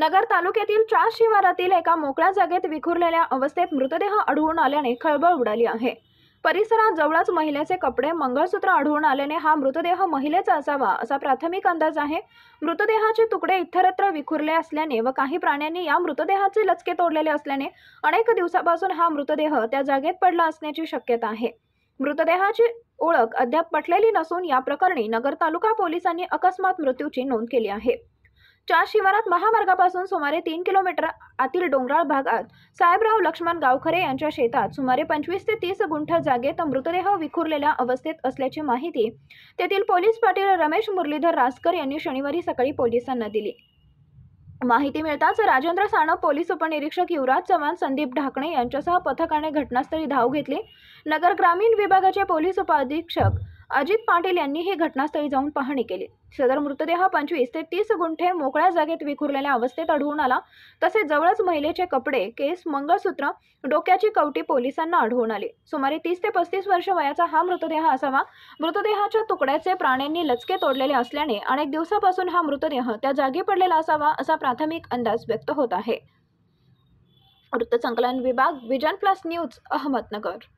नगर तालुक्यातील चार शिवारातील एका मोकळ्या जागेत विखुरलेल्या अवस्थेत मृतदेह आढळून आल्याने खळबळ उडाली आहे परिसरात जवळच महिलेचे कपडे मंगळसूत्र आढळून आल्याने हा मृतदेह महिलेचा असावा असा प्राथमिक अंदाज आहे मृतदेहाचे तुकडे इतरत्र विखुरले असल्याने व काही प्राण्यांनी या मृतदेहाचे लचके तोडलेले असल्याने अनेक दिवसापासून हा मृतदेह त्या जागेत पडला असण्याची शक्यता आहे मृतदेहाची ओळख अद्याप पटलेली नसून या प्रकरणी नगर तालुका पोलिसांनी अकस्मात मृत्यूची नोंद केली आहे चार शिवारात महामार्गापासून सुमारे तीन किलोमीटर आतील डोंगराळ भागात साहेबराव लक्ष्मण गावखरे यांच्या शेतात सुमारे पंचवीस ते तीस गुंठा जागेत मृतदेह विखुरलेल्या अवस्थेत असल्याची माहिती तेथील पोलीस पाटील रमेश मुरलीधर रासकर यांनी शनिवारी सकाळी पोलिसांना दिली माहिती मिळताच राजेंद्र साणप पोलीस उपनिरीक्षक युवराज चव्हाण संदीप ढाकणे यांच्यासह पथकाने घटनास्थळी धाव घेतली नगर ग्रामीण विभागाचे पोलीस उपाधीक्षक अजित पाटील यांनी ही घटनास्थळी जाऊन पाहणी केली सदर मृतदेह पंचवीस ते तीस गुंठे मोकळ्या जागेत विखुरलेल्या अवस्थेत आढळून आला तसेच जवळच महिलेचे कपडे केस मंगळसूत्र डोक्याची कवटी पोलिसांना आढळून आली सुमारे तीस ते पस्तीस वर्ष वयाचा हा मृतदेह असावा मृतदेहाच्या तुकड्याचे प्राण्यांनी लचके तोडलेले असल्याने अनेक दिवसापासून हा मृतदेह त्या जागी पडलेला असावा असा प्राथमिक अंदाज व्यक्त होत आहे वृत्तसंकलन विभाग विजन प्लस न्यूज अहमदनगर